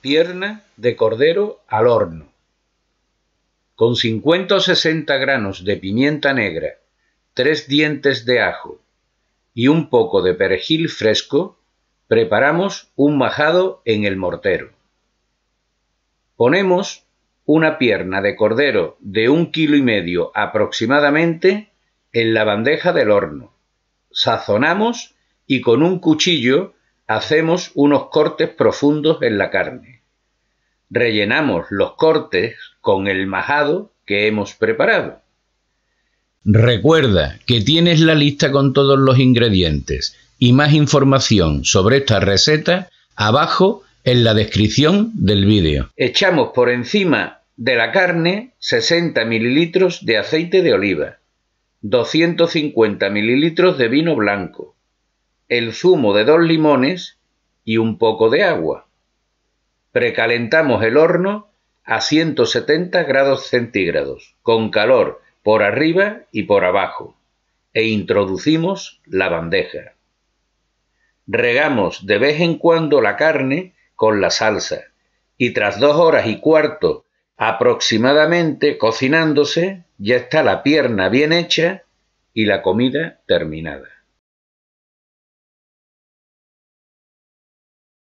pierna de cordero al horno. Con 50 o 60 granos de pimienta negra, tres dientes de ajo y un poco de perejil fresco, preparamos un majado en el mortero. Ponemos una pierna de cordero de un kilo y medio aproximadamente en la bandeja del horno. Sazonamos y con un cuchillo hacemos unos cortes profundos en la carne. Rellenamos los cortes con el majado que hemos preparado. Recuerda que tienes la lista con todos los ingredientes y más información sobre esta receta abajo en la descripción del vídeo. Echamos por encima de la carne 60 mililitros de aceite de oliva, 250 mililitros de vino blanco, el zumo de dos limones y un poco de agua. Precalentamos el horno a 170 grados centígrados, con calor por arriba y por abajo, e introducimos la bandeja. Regamos de vez en cuando la carne con la salsa y tras dos horas y cuarto aproximadamente cocinándose ya está la pierna bien hecha y la comida terminada.